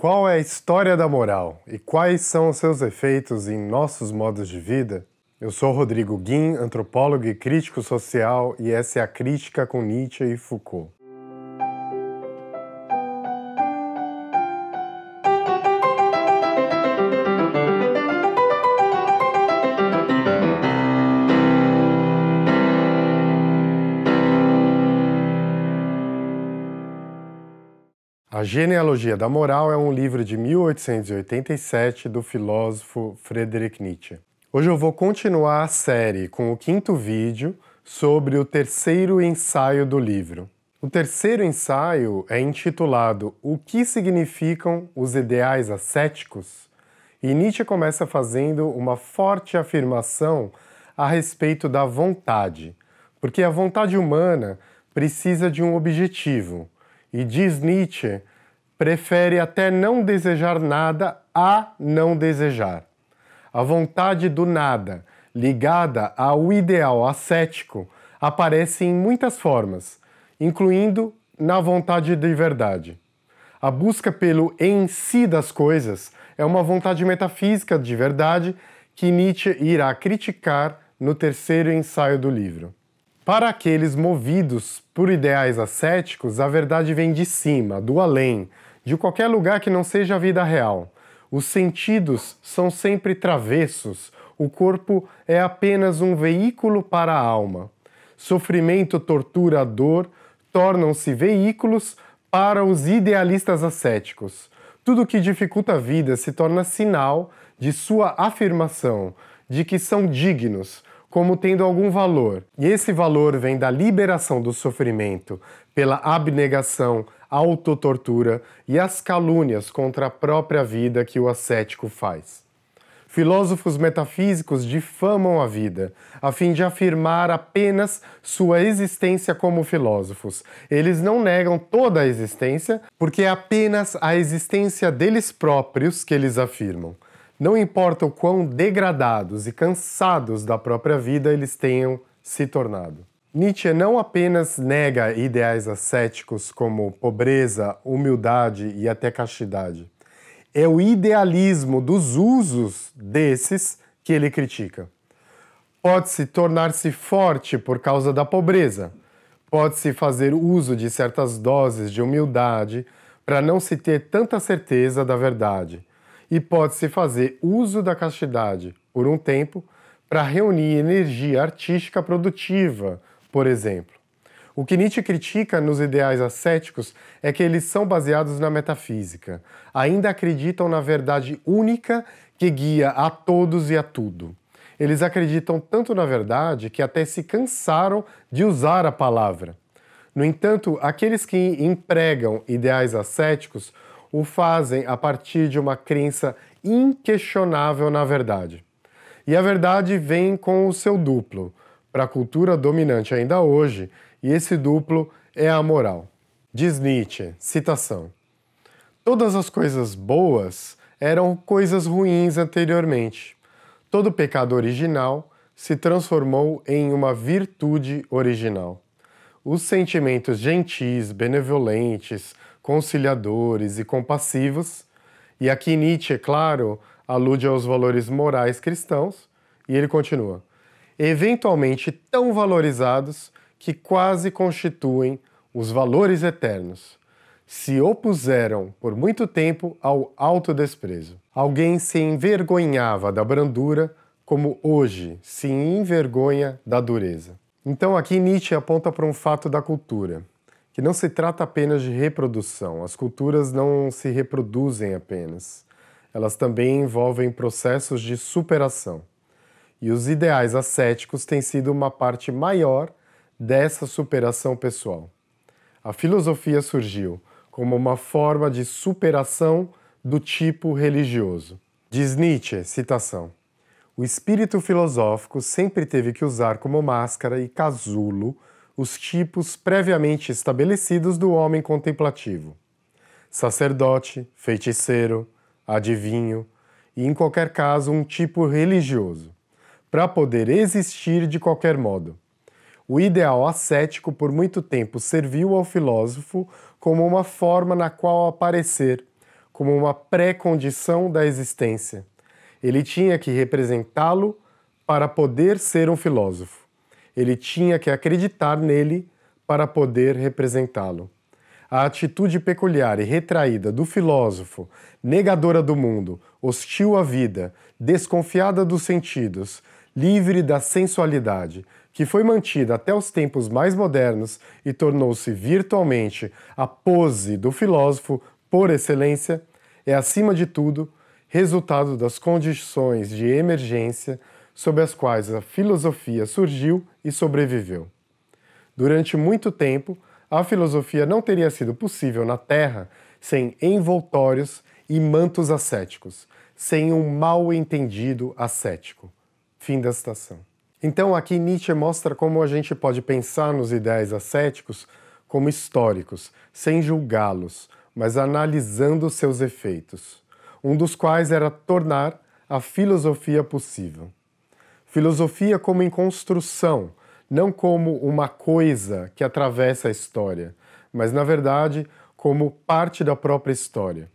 Qual é a história da moral e quais são os seus efeitos em nossos modos de vida? Eu sou Rodrigo Guim, antropólogo e crítico social, e essa é a Crítica com Nietzsche e Foucault. A Genealogia da Moral é um livro de 1887 do filósofo Friedrich Nietzsche. Hoje eu vou continuar a série com o quinto vídeo sobre o terceiro ensaio do livro. O terceiro ensaio é intitulado O que significam os ideais ascéticos? E Nietzsche começa fazendo uma forte afirmação a respeito da vontade, porque a vontade humana precisa de um objetivo e diz Nietzsche, prefere até não desejar nada a não desejar. A vontade do nada, ligada ao ideal ascético, aparece em muitas formas, incluindo na vontade de verdade. A busca pelo em si das coisas é uma vontade metafísica de verdade que Nietzsche irá criticar no terceiro ensaio do livro. Para aqueles movidos por ideais ascéticos, a verdade vem de cima, do além, de qualquer lugar que não seja a vida real. Os sentidos são sempre travessos, o corpo é apenas um veículo para a alma. Sofrimento, tortura, dor tornam-se veículos para os idealistas ascéticos. Tudo que dificulta a vida se torna sinal de sua afirmação de que são dignos, como tendo algum valor. E esse valor vem da liberação do sofrimento pela abnegação, autotortura e as calúnias contra a própria vida que o ascético faz. Filósofos metafísicos difamam a vida, a fim de afirmar apenas sua existência como filósofos. Eles não negam toda a existência, porque é apenas a existência deles próprios que eles afirmam. Não importa o quão degradados e cansados da própria vida eles tenham se tornado. Nietzsche não apenas nega ideais ascéticos como pobreza, humildade e até castidade. É o idealismo dos usos desses que ele critica. Pode-se tornar-se forte por causa da pobreza, pode-se fazer uso de certas doses de humildade para não se ter tanta certeza da verdade e pode-se fazer uso da castidade por um tempo para reunir energia artística produtiva, por exemplo. O que Nietzsche critica nos ideais ascéticos é que eles são baseados na metafísica, ainda acreditam na verdade única que guia a todos e a tudo. Eles acreditam tanto na verdade que até se cansaram de usar a palavra. No entanto, aqueles que empregam ideais ascéticos o fazem a partir de uma crença inquestionável na verdade. E a verdade vem com o seu duplo, para a cultura dominante ainda hoje, e esse duplo é a moral. Diz Nietzsche, citação: Todas as coisas boas eram coisas ruins anteriormente. Todo pecado original se transformou em uma virtude original. Os sentimentos gentis, benevolentes, conciliadores e compassivos. E aqui Nietzsche, é claro, alude aos valores morais cristãos, e ele continua: eventualmente tão valorizados que quase constituem os valores eternos. Se opuseram por muito tempo ao autodesprezo. Alguém se envergonhava da brandura, como hoje se envergonha da dureza. Então, aqui Nietzsche aponta para um fato da cultura, que não se trata apenas de reprodução. As culturas não se reproduzem apenas. Elas também envolvem processos de superação. E os ideais ascéticos têm sido uma parte maior dessa superação pessoal. A filosofia surgiu como uma forma de superação do tipo religioso. Diz Nietzsche, citação: o espírito filosófico sempre teve que usar como máscara e casulo os tipos previamente estabelecidos do homem contemplativo: sacerdote, feiticeiro, adivinho e, em qualquer caso, um tipo religioso, para poder existir de qualquer modo. O ideal ascético por muito tempo serviu ao filósofo como uma forma na qual aparecer, como uma pré-condição da existência. Ele tinha que representá-lo para poder ser um filósofo. Ele tinha que acreditar nele para poder representá-lo. A atitude peculiar e retraída do filósofo, negadora do mundo, hostil à vida, desconfiada dos sentidos, livre da sensualidade, que foi mantida até os tempos mais modernos e tornou-se virtualmente a pose do filósofo por excelência, é, acima de tudo, resultado das condições de emergência sob as quais a filosofia surgiu e sobreviveu. Durante muito tempo, a filosofia não teria sido possível na Terra sem envoltórios e mantos ascéticos, sem um mal entendido ascético. Fim da citação. Então, aqui Nietzsche mostra como a gente pode pensar nos ideais ascéticos como históricos, sem julgá-los, mas analisando seus efeitos um dos quais era tornar a filosofia possível. Filosofia como em construção, não como uma coisa que atravessa a história, mas na verdade como parte da própria história.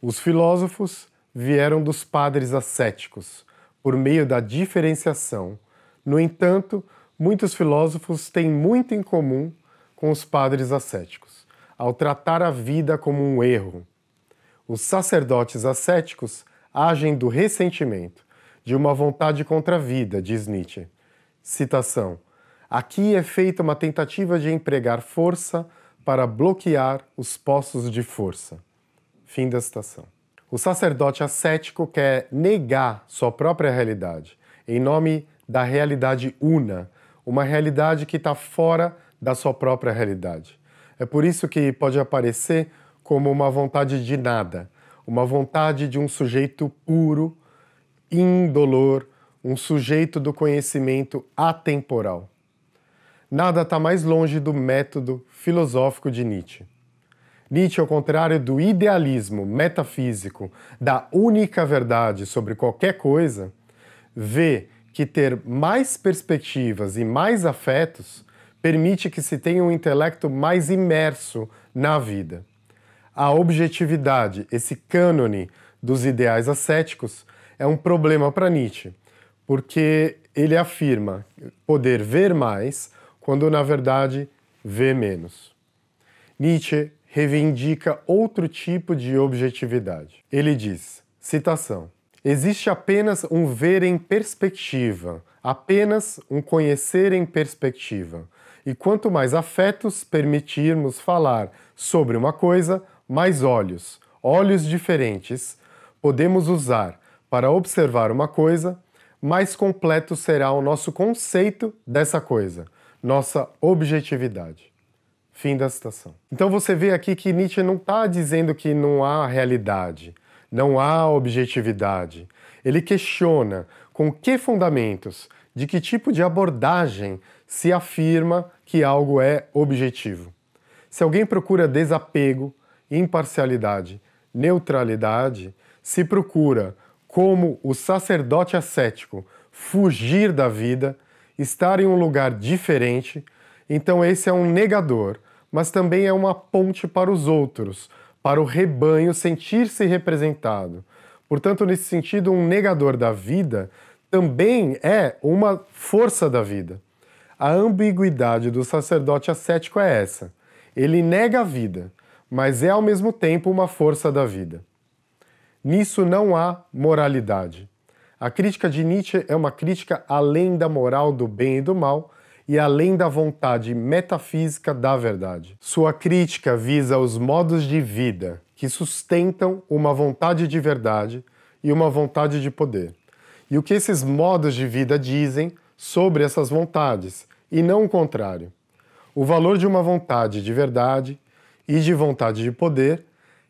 Os filósofos vieram dos padres ascéticos, por meio da diferenciação. No entanto, muitos filósofos têm muito em comum com os padres ascéticos, ao tratar a vida como um erro, os sacerdotes ascéticos agem do ressentimento, de uma vontade contra a vida, diz Nietzsche. Citação: Aqui é feita uma tentativa de empregar força para bloquear os postos de força. Fim da citação. O sacerdote ascético quer negar sua própria realidade, em nome da realidade una, uma realidade que está fora da sua própria realidade. É por isso que pode aparecer como uma vontade de nada, uma vontade de um sujeito puro, indolor, um sujeito do conhecimento atemporal. Nada está mais longe do método filosófico de Nietzsche. Nietzsche, ao contrário do idealismo metafísico da única verdade sobre qualquer coisa, vê que ter mais perspectivas e mais afetos permite que se tenha um intelecto mais imerso na vida. A objetividade, esse cânone dos ideais ascéticos, é um problema para Nietzsche, porque ele afirma poder ver mais quando na verdade vê menos. Nietzsche reivindica outro tipo de objetividade. Ele diz, citação: Existe apenas um ver em perspectiva, apenas um conhecer em perspectiva. E quanto mais afetos permitirmos falar sobre uma coisa, mais olhos, olhos diferentes, podemos usar para observar uma coisa, mais completo será o nosso conceito dessa coisa, nossa objetividade. Fim da citação. Então você vê aqui que Nietzsche não está dizendo que não há realidade, não há objetividade. Ele questiona com que fundamentos, de que tipo de abordagem se afirma que algo é objetivo. Se alguém procura desapego, imparcialidade, neutralidade, se procura, como o sacerdote ascético, fugir da vida, estar em um lugar diferente, então esse é um negador, mas também é uma ponte para os outros, para o rebanho sentir-se representado. Portanto, nesse sentido, um negador da vida também é uma força da vida. A ambiguidade do sacerdote ascético é essa. Ele nega a vida, mas é ao mesmo tempo uma força da vida. Nisso não há moralidade. A crítica de Nietzsche é uma crítica além da moral do bem e do mal e além da vontade metafísica da verdade. Sua crítica visa os modos de vida que sustentam uma vontade de verdade e uma vontade de poder. E o que esses modos de vida dizem sobre essas vontades, e não o contrário. O valor de uma vontade de verdade e de vontade de poder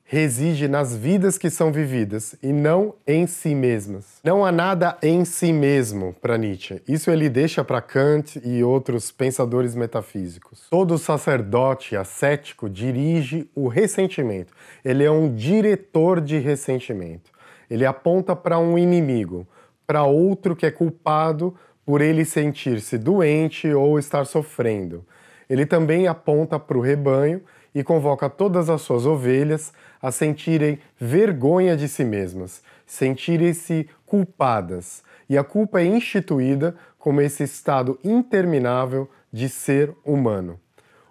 reside nas vidas que são vividas e não em si mesmas. Não há nada em si mesmo para Nietzsche. Isso ele deixa para Kant e outros pensadores metafísicos. Todo sacerdote ascético dirige o ressentimento. Ele é um diretor de ressentimento. Ele aponta para um inimigo, para outro que é culpado por ele sentir-se doente ou estar sofrendo. Ele também aponta para o rebanho e convoca todas as suas ovelhas a sentirem vergonha de si mesmas, sentirem-se culpadas. E a culpa é instituída como esse estado interminável de ser humano.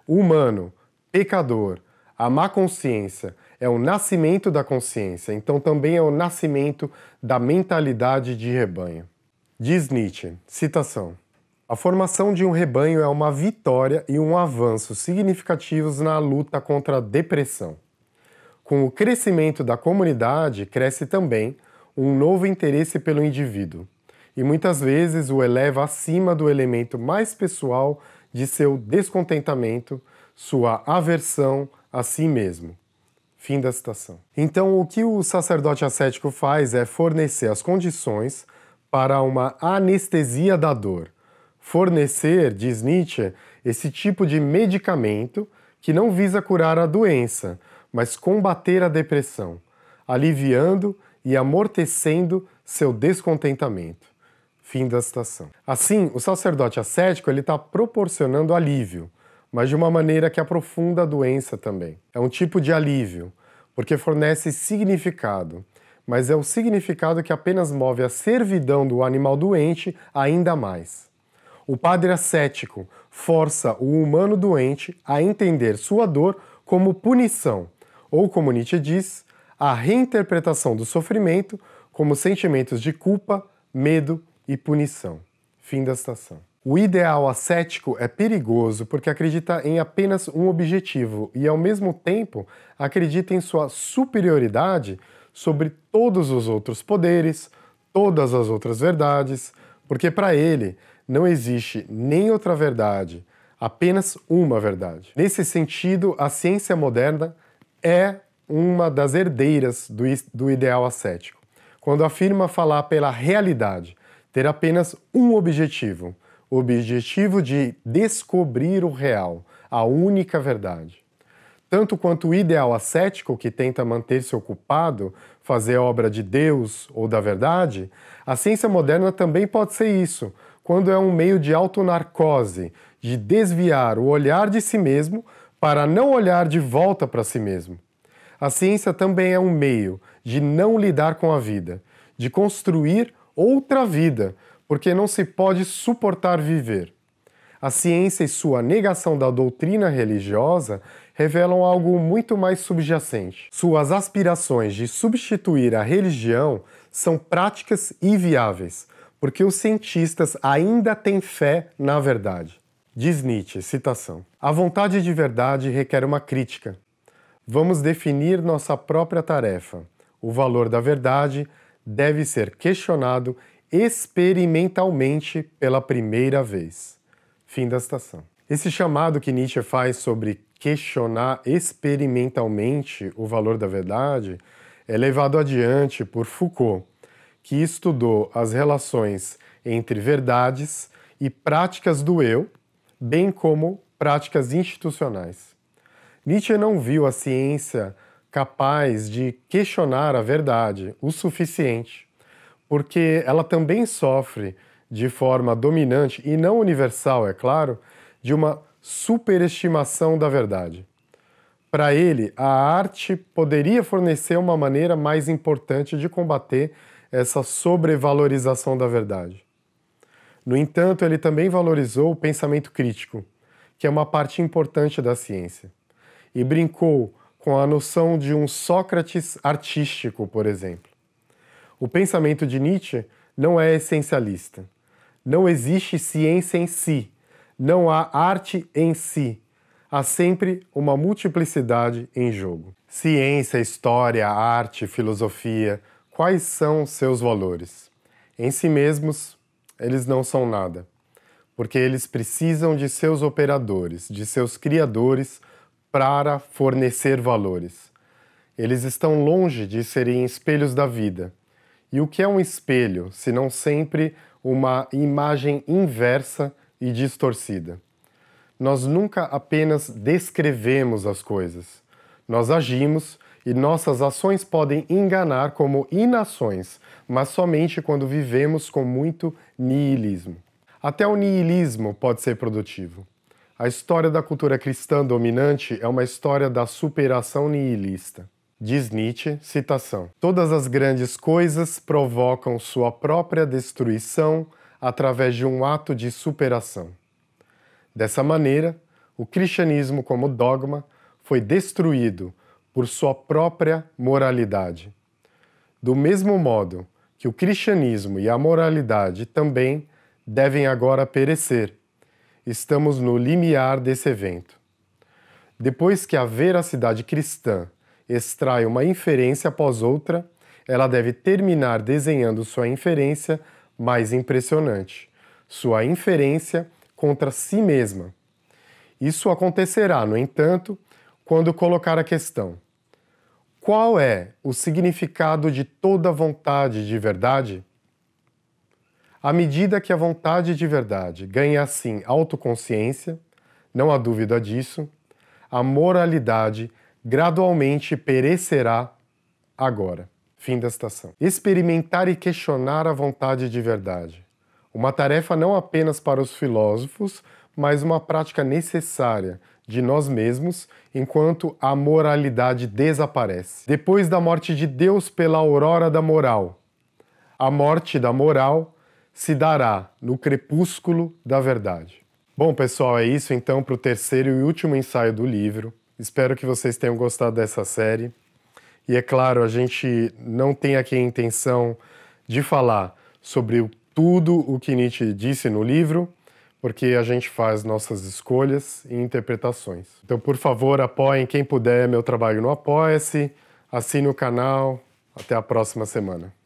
Humano, pecador, a má consciência é o nascimento da consciência, então também é o nascimento da mentalidade de rebanho. Diz Nietzsche, citação: a formação de um rebanho é uma vitória e um avanço significativos na luta contra a depressão. Com o crescimento da comunidade, cresce também um novo interesse pelo indivíduo, e muitas vezes o eleva acima do elemento mais pessoal de seu descontentamento, sua aversão a si mesmo. Fim da citação. Então, o que o sacerdote ascético faz é fornecer as condições para uma anestesia da dor fornecer, diz Nietzsche, esse tipo de medicamento que não visa curar a doença, mas combater a depressão, aliviando e amortecendo seu descontentamento. Fim da citação. Assim, o sacerdote ascético está proporcionando alívio, mas de uma maneira que aprofunda a doença também. É um tipo de alívio, porque fornece significado, mas é o significado que apenas move a servidão do animal doente ainda mais. O padre ascético força o humano doente a entender sua dor como punição, ou como Nietzsche diz, a reinterpretação do sofrimento como sentimentos de culpa, medo e punição. Fim da citação. O ideal ascético é perigoso porque acredita em apenas um objetivo e, ao mesmo tempo, acredita em sua superioridade sobre todos os outros poderes, todas as outras verdades, porque para ele não existe nem outra verdade, apenas uma verdade. Nesse sentido, a ciência moderna é uma das herdeiras do, do ideal ascético, quando afirma falar pela realidade, ter apenas um objetivo, o objetivo de descobrir o real, a única verdade. Tanto quanto o ideal ascético, que tenta manter-se ocupado, fazer obra de Deus ou da verdade, a ciência moderna também pode ser isso, quando é um meio de autonarcose, de desviar o olhar de si mesmo para não olhar de volta para si mesmo. A ciência também é um meio de não lidar com a vida, de construir outra vida, porque não se pode suportar viver. A ciência e sua negação da doutrina religiosa revelam algo muito mais subjacente. Suas aspirações de substituir a religião são práticas e viáveis, porque os cientistas ainda têm fé na verdade. Diz Nietzsche, citação: A vontade de verdade requer uma crítica. Vamos definir nossa própria tarefa. O valor da verdade deve ser questionado experimentalmente pela primeira vez. Fim da citação. Esse chamado que Nietzsche faz sobre questionar experimentalmente o valor da verdade é levado adiante por Foucault, que estudou as relações entre verdades e práticas do eu, bem como práticas institucionais. Nietzsche não viu a ciência capaz de questionar a verdade o suficiente, porque ela também sofre de forma dominante e não universal, é claro, de uma superestimação da verdade. Para ele, a arte poderia fornecer uma maneira mais importante de combater essa sobrevalorização da verdade. No entanto, ele também valorizou o pensamento crítico, que é uma parte importante da ciência, e brincou com a noção de um Sócrates artístico, por exemplo. O pensamento de Nietzsche não é essencialista. Não existe ciência em si, não há arte em si. Há sempre uma multiplicidade em jogo. Ciência, história, arte, filosofia, Quais são seus valores? Em si mesmos, eles não são nada, porque eles precisam de seus operadores, de seus criadores, para fornecer valores. Eles estão longe de serem espelhos da vida. E o que é um espelho, se não sempre uma imagem inversa e distorcida? Nós nunca apenas descrevemos as coisas, nós agimos e nossas ações podem enganar como inações, mas somente quando vivemos com muito niilismo. Até o niilismo pode ser produtivo. A história da cultura cristã dominante é uma história da superação nihilista. Diz Nietzsche, citação: Todas as grandes coisas provocam sua própria destruição através de um ato de superação. Dessa maneira, o cristianismo como dogma foi destruído por sua própria moralidade. Do mesmo modo que o cristianismo e a moralidade também devem agora perecer, estamos no limiar desse evento. Depois que a veracidade cristã extrai uma inferência após outra, ela deve terminar desenhando sua inferência mais impressionante, sua inferência contra si mesma. Isso acontecerá, no entanto, quando colocar a questão: qual é o significado de toda vontade de verdade? À medida que a vontade de verdade ganha assim autoconsciência, não há dúvida disso, a moralidade gradualmente perecerá agora. Fim da citação. Experimentar e questionar a vontade de verdade. Uma tarefa não apenas para os filósofos, mas uma prática necessária de nós mesmos, enquanto a moralidade desaparece. Depois da morte de Deus pela aurora da moral, a morte da moral se dará no crepúsculo da verdade. Bom, pessoal, é isso então para o terceiro e último ensaio do livro. Espero que vocês tenham gostado dessa série. E é claro, a gente não tem aqui a intenção de falar sobre tudo o que Nietzsche disse no livro, porque a gente faz nossas escolhas e interpretações. Então, por favor, apoiem quem puder meu trabalho no Apoia-se, assine o canal. Até a próxima semana.